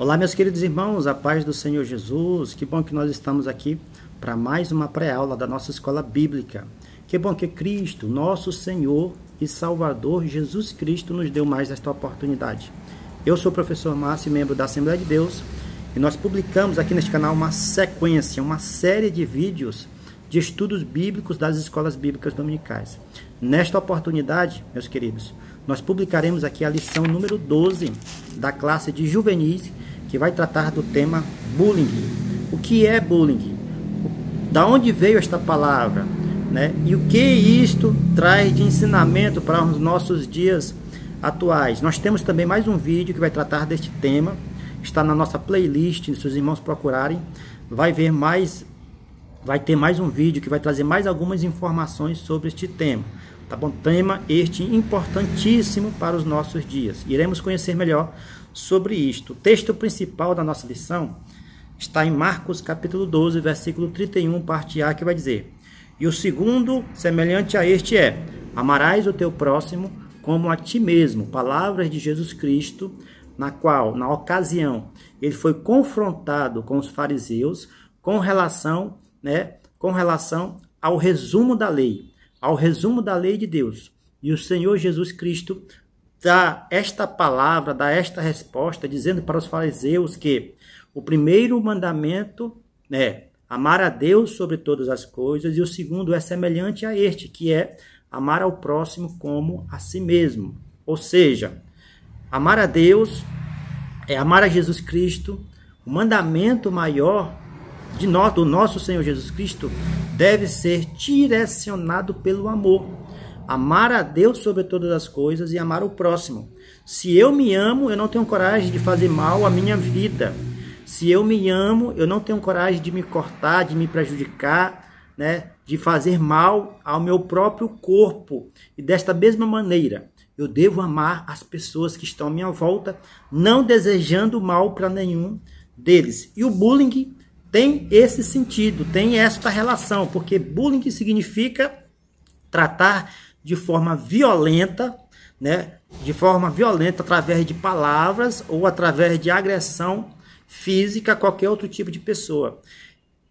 Olá, meus queridos irmãos, a paz do Senhor Jesus. Que bom que nós estamos aqui para mais uma pré-aula da nossa escola bíblica. Que bom que Cristo, nosso Senhor e Salvador Jesus Cristo, nos deu mais esta oportunidade. Eu sou o professor Márcio, membro da Assembleia de Deus, e nós publicamos aqui neste canal uma sequência, uma série de vídeos de estudos bíblicos das escolas bíblicas dominicais. Nesta oportunidade, meus queridos, nós publicaremos aqui a lição número 12 da classe de juvenis, que vai tratar do tema bullying. O que é bullying? Da onde veio esta palavra? Né? E o que isto traz de ensinamento para os nossos dias atuais? Nós temos também mais um vídeo que vai tratar deste tema. Está na nossa playlist, se os irmãos procurarem, vai ver mais vai ter mais um vídeo que vai trazer mais algumas informações sobre este tema. Tá bom? Tema este importantíssimo para os nossos dias. Iremos conhecer melhor sobre isto. O texto principal da nossa lição está em Marcos capítulo 12, versículo 31, parte A, que vai dizer: E o segundo, semelhante a este, é: Amarás o teu próximo como a ti mesmo. Palavras de Jesus Cristo, na qual, na ocasião, ele foi confrontado com os fariseus com relação, né, com relação ao resumo da lei ao resumo da lei de Deus. E o Senhor Jesus Cristo dá esta palavra, dá esta resposta, dizendo para os fariseus que o primeiro mandamento é amar a Deus sobre todas as coisas, e o segundo é semelhante a este, que é amar ao próximo como a si mesmo. Ou seja, amar a Deus é amar a Jesus Cristo. O mandamento maior de nós, do nosso Senhor Jesus Cristo, deve ser direcionado pelo amor. Amar a Deus sobre todas as coisas e amar o próximo. Se eu me amo, eu não tenho coragem de fazer mal à minha vida. Se eu me amo, eu não tenho coragem de me cortar, de me prejudicar, né? de fazer mal ao meu próprio corpo. E desta mesma maneira, eu devo amar as pessoas que estão à minha volta, não desejando mal para nenhum deles. E o bullying tem esse sentido, tem esta relação, porque bullying significa tratar de forma violenta, né? De forma violenta através de palavras ou através de agressão física a qualquer outro tipo de pessoa.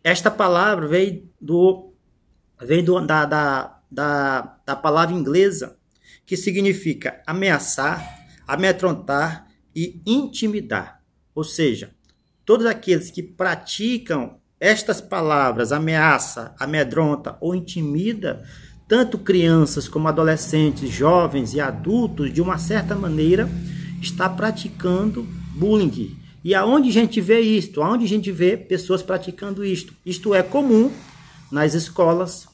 Esta palavra vem do vem do, da, da, da, da palavra inglesa que significa ameaçar, amedrontar e intimidar. Ou seja, todos aqueles que praticam estas palavras, ameaça, amedronta ou intimida, tanto crianças como adolescentes, jovens e adultos, de uma certa maneira, está praticando bullying. E aonde a gente vê isto? Aonde a gente vê pessoas praticando isto? Isto é comum nas escolas,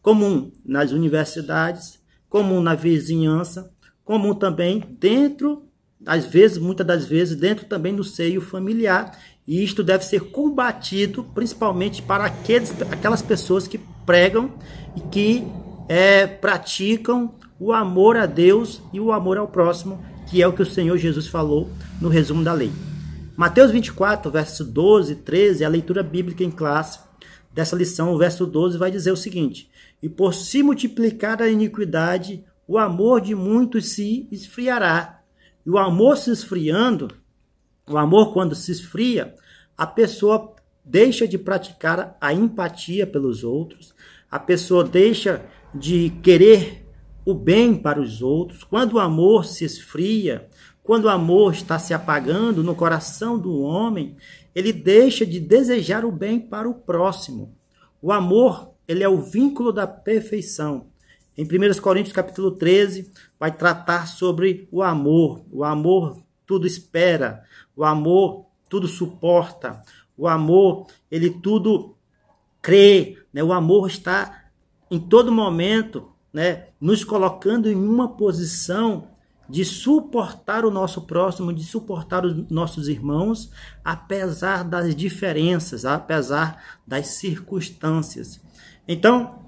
comum nas universidades, comum na vizinhança, comum também dentro, às vezes, muitas das vezes, dentro também do seio familiar e isto deve ser combatido principalmente para aqueles, aquelas pessoas que pregam e que é, praticam o amor a Deus e o amor ao próximo, que é o que o Senhor Jesus falou no resumo da lei. Mateus 24, verso 12 e 13, a leitura bíblica em classe dessa lição, o verso 12 vai dizer o seguinte: E por se multiplicar a iniquidade, o amor de muitos se esfriará. E o amor se esfriando, o amor, quando se esfria, a pessoa deixa de praticar a empatia pelos outros, a pessoa deixa de querer o bem para os outros. Quando o amor se esfria, quando o amor está se apagando no coração do homem, ele deixa de desejar o bem para o próximo. O amor, ele é o vínculo da perfeição. Em 1 Coríntios capítulo 13, vai tratar sobre o amor. O amor tudo espera, o amor tudo suporta, o amor ele tudo crê, né? O amor está em todo momento, né, nos colocando em uma posição de suportar o nosso próximo, de suportar os nossos irmãos, apesar das diferenças, apesar das circunstâncias. Então,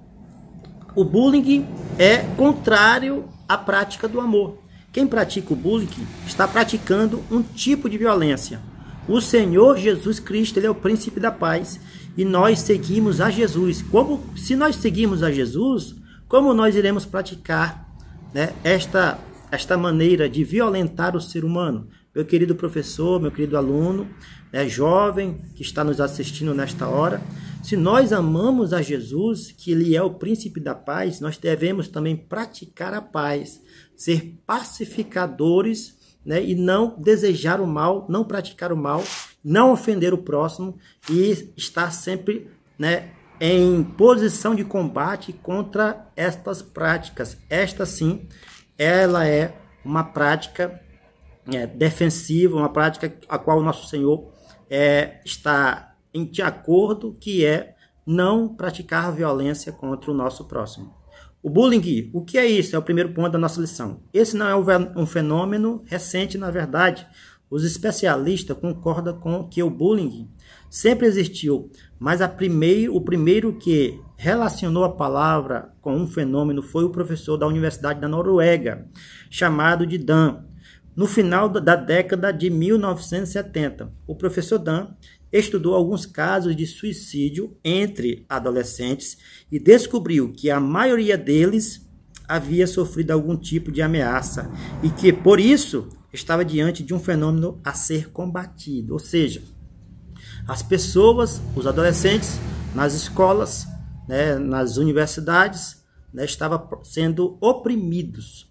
o bullying é contrário à prática do amor. Quem pratica o bullying está praticando um tipo de violência. O Senhor Jesus Cristo ele é o príncipe da paz e nós seguimos a Jesus. Como se nós seguirmos a Jesus, como nós iremos praticar né, esta esta maneira de violentar o ser humano? meu querido professor, meu querido aluno, né, jovem que está nos assistindo nesta hora, se nós amamos a Jesus, que Ele é o príncipe da paz, nós devemos também praticar a paz, ser pacificadores né, e não desejar o mal, não praticar o mal, não ofender o próximo e estar sempre né, em posição de combate contra estas práticas. Esta sim, ela é uma prática é, defensiva, uma prática a qual o nosso Senhor é, está em, de acordo, que é não praticar violência contra o nosso próximo. O bullying, o que é isso? É o primeiro ponto da nossa lição. Esse não é um fenômeno recente, na verdade. Os especialistas concordam com que o bullying sempre existiu, mas primeiro, o primeiro que relacionou a palavra com um fenômeno foi o professor da Universidade da Noruega, chamado de Dan, no final da década de 1970, o professor Dan estudou alguns casos de suicídio entre adolescentes e descobriu que a maioria deles havia sofrido algum tipo de ameaça e que, por isso, estava diante de um fenômeno a ser combatido. Ou seja, as pessoas, os adolescentes, nas escolas, né, nas universidades, né, estavam sendo oprimidos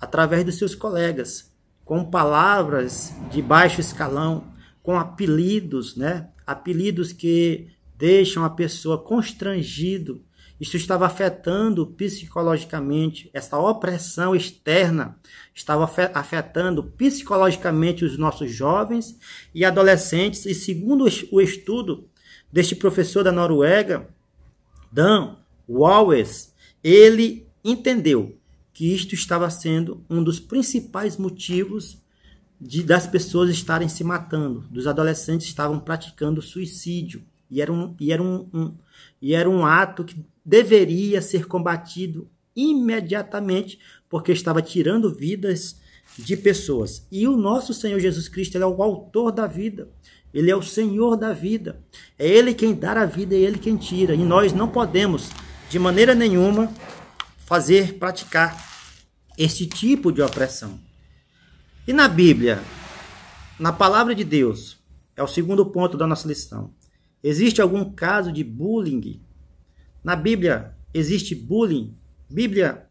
através dos seus colegas com palavras de baixo escalão, com apelidos, né? Apelidos que deixam a pessoa constrangido. Isso estava afetando psicologicamente, essa opressão externa estava afetando psicologicamente os nossos jovens e adolescentes. E segundo o estudo deste professor da Noruega, Dan Wallers, ele entendeu que isto estava sendo um dos principais motivos de, das pessoas estarem se matando, dos adolescentes estavam praticando suicídio. E era um, e era um, um, e era um ato que deveria ser combatido imediatamente, porque estava tirando vidas de pessoas. E o nosso Senhor Jesus Cristo é o autor da vida. Ele é o Senhor da vida. É Ele quem dá a vida e é Ele quem tira. E nós não podemos, de maneira nenhuma, fazer, praticar este tipo de opressão. E na Bíblia, na palavra de Deus, é o segundo ponto da nossa lição. Existe algum caso de bullying? Na Bíblia existe bullying? Bíblia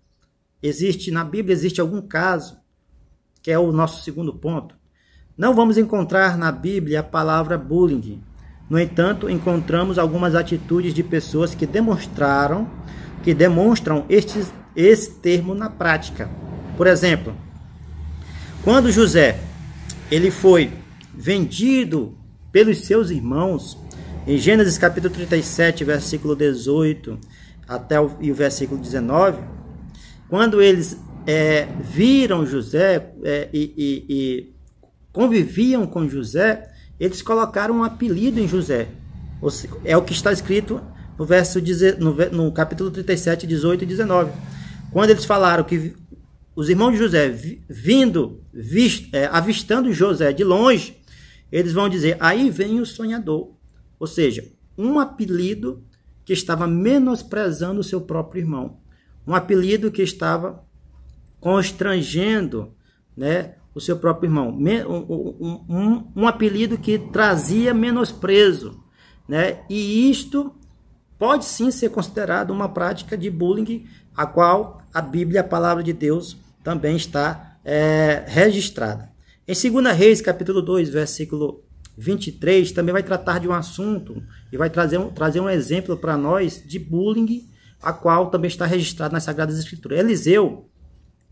existe, na Bíblia existe algum caso, que é o nosso segundo ponto. Não vamos encontrar na Bíblia a palavra bullying, no entanto, encontramos algumas atitudes de pessoas que demonstraram que demonstram este, esse termo na prática. Por exemplo, quando José ele foi vendido pelos seus irmãos, em Gênesis capítulo 37, versículo 18 até o, e o versículo 19, quando eles é, viram José é, e, e, e conviviam com José, eles colocaram um apelido em José. É o que está escrito no, verso, no, capítulo 37, 18 e 19. Quando eles falaram que os irmãos de José, vindo, vist, é, avistando José de longe, eles vão dizer: aí vem o sonhador. Ou seja, um apelido que estava menosprezando o seu próprio irmão. Um apelido que estava constrangendo né, o seu próprio irmão. Um, um, um apelido que trazia menosprezo. Né? E isto pode sim ser considerado uma prática de bullying, a qual a Bíblia, a palavra de Deus, também está é, registrada. Em 2 Reis, capítulo 2, versículo 23, também vai tratar de um assunto e vai trazer um, trazer um exemplo para nós de bullying, a qual também está registrado nas Sagradas Escrituras. Eliseu,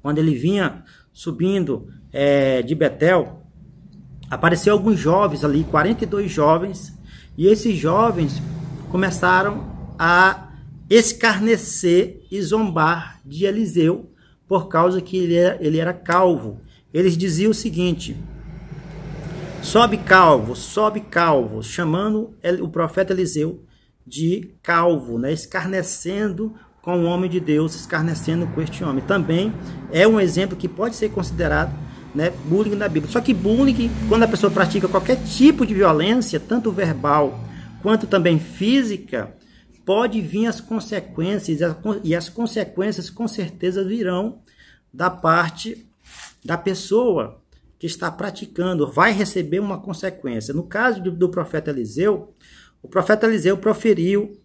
quando ele vinha subindo é, de Betel, apareceu alguns jovens ali, 42 jovens, e esses jovens começaram a escarnecer e zombar de Eliseu por causa que ele era, ele era calvo. Eles diziam o seguinte: sobe calvo, sobe calvo, chamando o profeta Eliseu de calvo, né? escarnecendo com o homem de Deus, escarnecendo com este homem. Também é um exemplo que pode ser considerado né, bullying na Bíblia. Só que bullying, quando a pessoa pratica qualquer tipo de violência, tanto verbal quanto também física, pode vir as consequências, e as consequências com certeza virão da parte da pessoa que está praticando, vai receber uma consequência. No caso do, do profeta Eliseu, o profeta Eliseu proferiu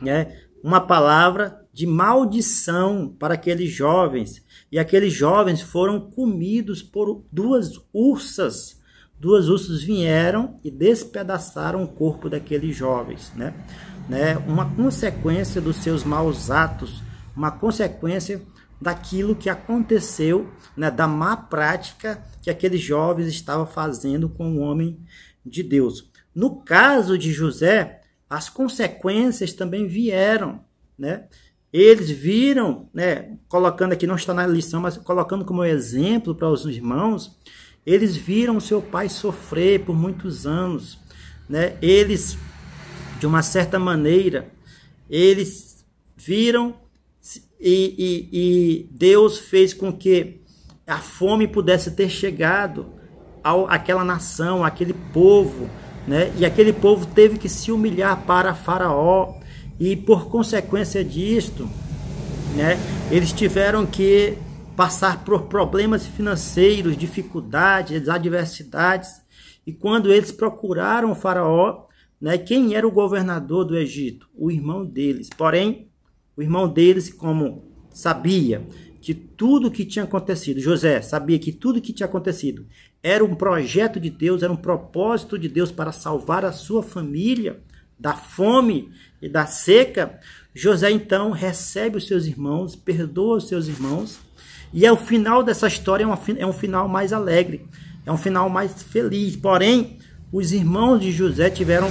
né, uma palavra de maldição para aqueles jovens. E aqueles jovens foram comidos por duas ursas. Duas ursas vieram e despedaçaram o corpo daqueles jovens. Né? Né? Uma consequência dos seus maus atos, uma consequência daquilo que aconteceu, né? da má prática que aqueles jovens estavam fazendo com o homem de Deus. No caso de José, as consequências também vieram, né? Eles viram, né, colocando aqui, não está na lição, mas colocando como exemplo para os irmãos, eles viram seu pai sofrer por muitos anos, né? Eles, de uma certa maneira, eles viram e, e, e Deus fez com que a fome pudesse ter chegado ao, àquela nação, aquele povo, né? E aquele povo teve que se humilhar para Faraó e por consequência disto, né? Eles tiveram que passar por problemas financeiros, dificuldades, adversidades. E quando eles procuraram o Faraó, né? Quem era o governador do Egito? O irmão deles. Porém, o irmão deles, como sabia que tudo que tinha acontecido, José sabia que tudo que tinha acontecido era um projeto de Deus, era um propósito de Deus para salvar a sua família da fome e da seca. José então recebe os seus irmãos, perdoa os seus irmãos, e é o final dessa história é, uma, é um final mais alegre, é um final mais feliz. Porém, os irmãos de José tiveram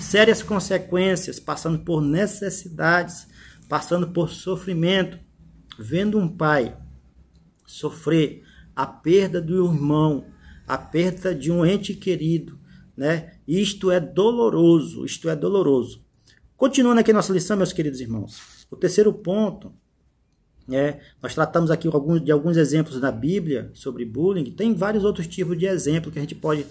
sérias consequências, passando por necessidades, passando por sofrimento vendo um pai sofrer a perda do irmão, a perda de um ente querido, né? Isto é doloroso, isto é doloroso. Continuando aqui nossa lição, meus queridos irmãos. O terceiro ponto né nós tratamos aqui de alguns exemplos na Bíblia sobre bullying. Tem vários outros tipos de exemplo que a gente pode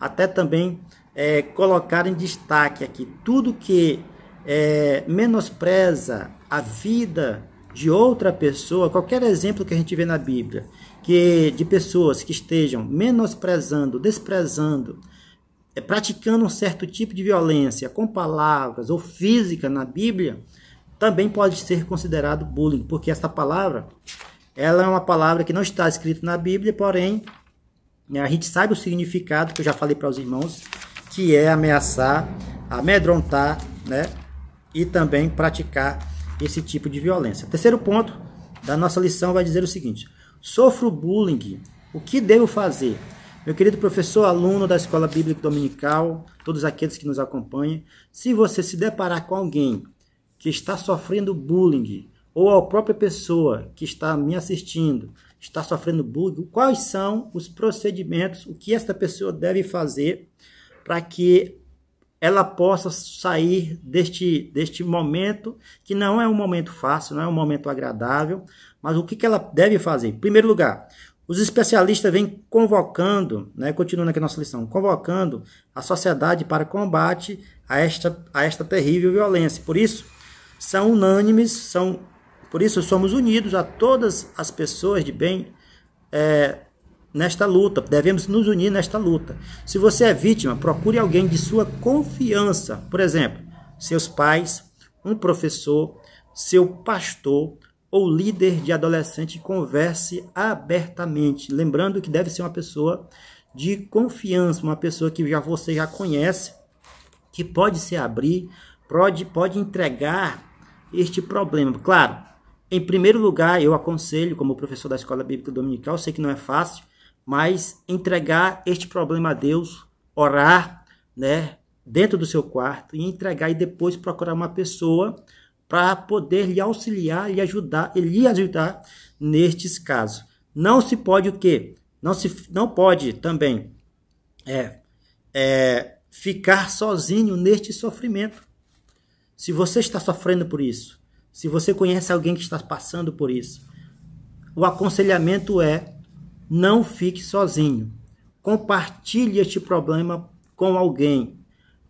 até também é, colocar em destaque aqui. Tudo que é, menospreza a vida de outra pessoa, qualquer exemplo que a gente vê na Bíblia, que de pessoas que estejam menosprezando, desprezando, eh, praticando um certo tipo de violência com palavras ou física na Bíblia, também pode ser considerado bullying, porque essa palavra ela é uma palavra que não está escrita na Bíblia, porém eh, a gente sabe o significado que eu já falei para os irmãos, que é ameaçar, amedrontar, né? E também praticar esse tipo de violência. Terceiro ponto da nossa lição vai dizer o seguinte: sofro bullying, o que devo fazer? Meu querido professor, aluno da Escola Bíblica Dominical, todos aqueles que nos acompanham, se você se deparar com alguém que está sofrendo bullying, ou a própria pessoa que está me assistindo está sofrendo bullying, quais são os procedimentos, o que esta pessoa deve fazer para que ela possa sair deste, deste momento, que não é um momento fácil, não é um momento agradável, mas o que, que ela deve fazer? Em primeiro lugar, os especialistas vêm convocando, né, continuando aqui a nossa lição, convocando a sociedade para combate a esta, a esta terrível violência. Por isso, são unânimes, são, por isso somos unidos a todas as pessoas de bem, é, nesta luta, devemos nos unir nesta luta. Se você é vítima, procure alguém de sua confiança, por exemplo, seus pais, um professor, seu pastor ou líder de adolescente, converse abertamente, lembrando que deve ser uma pessoa de confiança, uma pessoa que já você já conhece, que pode se abrir, pode pode entregar este problema. Claro, em primeiro lugar, eu aconselho, como professor da escola bíblica dominical, sei que não é fácil, mas entregar este problema a Deus, orar, né, dentro do seu quarto e entregar e depois procurar uma pessoa para poder lhe auxiliar e ajudar, e lhe ajudar nestes casos. Não se pode o quê? Não se não pode também é, é ficar sozinho neste sofrimento. Se você está sofrendo por isso, se você conhece alguém que está passando por isso, o aconselhamento é não fique sozinho. Compartilhe este problema com alguém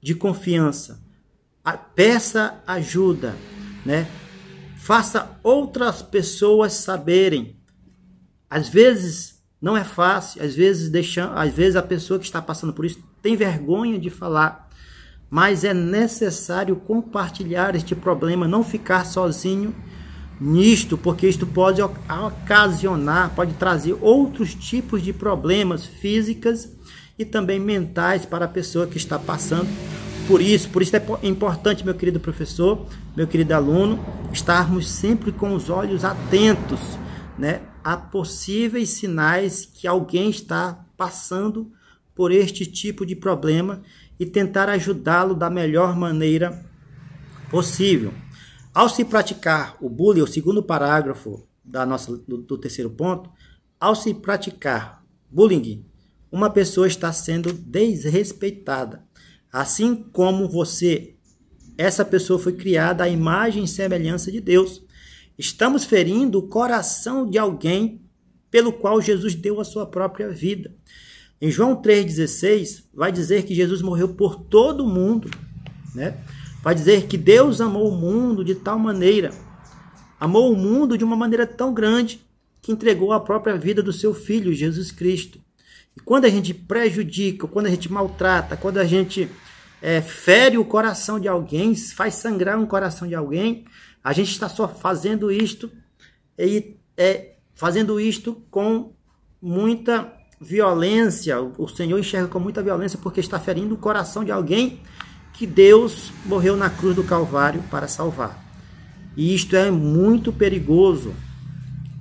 de confiança. Peça ajuda, né? Faça outras pessoas saberem. Às vezes não é fácil, às vezes deixam. às vezes a pessoa que está passando por isso tem vergonha de falar, mas é necessário compartilhar este problema, não ficar sozinho nisto, porque isto pode ocasionar, pode trazer outros tipos de problemas físicas e também mentais para a pessoa que está passando por isso. Por isso é importante, meu querido professor, meu querido aluno, estarmos sempre com os olhos atentos, né, a possíveis sinais que alguém está passando por este tipo de problema e tentar ajudá-lo da melhor maneira possível. Ao se praticar o bullying, o segundo parágrafo da nossa, do, do terceiro ponto, ao se praticar bullying, uma pessoa está sendo desrespeitada. Assim como você, essa pessoa foi criada à imagem e semelhança de Deus. Estamos ferindo o coração de alguém pelo qual Jesus deu a sua própria vida. Em João 3,16, vai dizer que Jesus morreu por todo mundo, né? Vai dizer que Deus amou o mundo de tal maneira, amou o mundo de uma maneira tão grande que entregou a própria vida do seu filho Jesus Cristo. E quando a gente prejudica, quando a gente maltrata, quando a gente é, fere o coração de alguém, faz sangrar um coração de alguém, a gente está só fazendo isto e é, fazendo isto com muita violência. O Senhor enxerga com muita violência porque está ferindo o coração de alguém que Deus morreu na cruz do Calvário para salvar. E isto é muito perigoso,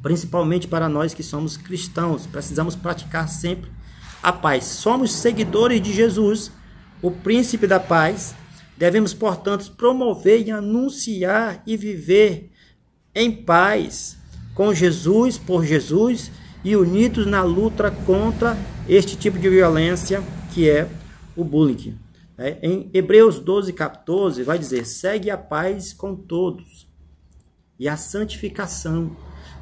principalmente para nós que somos cristãos. Precisamos praticar sempre a paz. Somos seguidores de Jesus, o príncipe da paz. Devemos, portanto, promover e anunciar e viver em paz com Jesus, por Jesus e unidos na luta contra este tipo de violência que é o bullying. Né? em Hebreus 12, 14, vai dizer: segue a paz com todos e a santificação,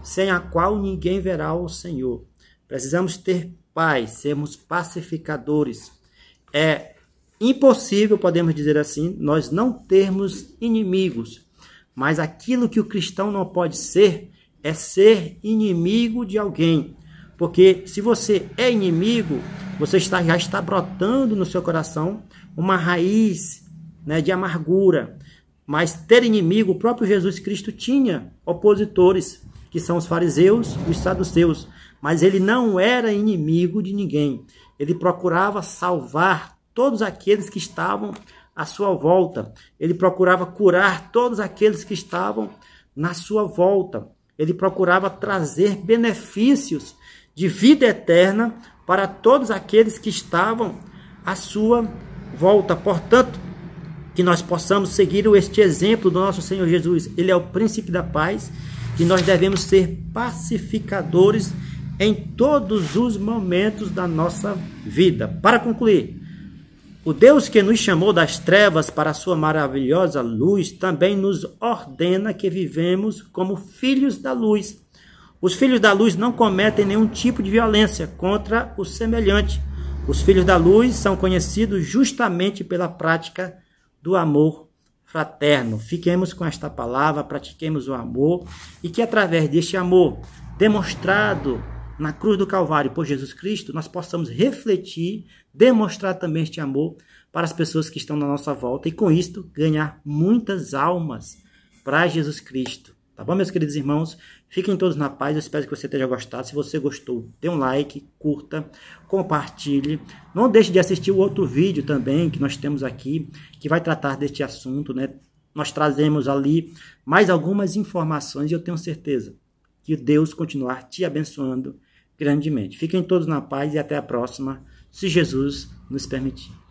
sem a qual ninguém verá o Senhor. Precisamos ter paz, sermos pacificadores. É impossível, podemos dizer assim, nós não termos inimigos. Mas aquilo que o cristão não pode ser é ser inimigo de alguém. Porque se você é inimigo, você está, já está brotando no seu coração uma raiz né, de amargura. Mas ter inimigo, o próprio Jesus Cristo tinha opositores, que são os fariseus e os saduceus. Mas ele não era inimigo de ninguém. Ele procurava salvar todos aqueles que estavam à sua volta. Ele procurava curar todos aqueles que estavam na sua volta. Ele procurava trazer benefícios de vida eterna para todos aqueles que estavam à sua volta. Portanto, que nós possamos seguir este exemplo do nosso Senhor Jesus. Ele é o príncipe da paz e nós devemos ser pacificadores em todos os momentos da nossa vida. Para concluir, o Deus que nos chamou das trevas para a sua maravilhosa luz também nos ordena que vivemos como filhos da luz os filhos da luz não cometem nenhum tipo de violência contra o semelhante. Os filhos da luz são conhecidos justamente pela prática do amor fraterno. Fiquemos com esta palavra, pratiquemos o amor e que através deste amor demonstrado na cruz do Calvário por Jesus Cristo, nós possamos refletir, demonstrar também este amor para as pessoas que estão na nossa volta e com isto ganhar muitas almas para Jesus Cristo. Tá bom, meus queridos irmãos? Fiquem todos na paz. Eu espero que você tenha gostado. Se você gostou, dê um like, curta, compartilhe. Não deixe de assistir o outro vídeo também que nós temos aqui, que vai tratar deste assunto, né? Nós trazemos ali mais algumas informações e eu tenho certeza que Deus continuar te abençoando grandemente. Fiquem todos na paz e até a próxima, se Jesus nos permitir.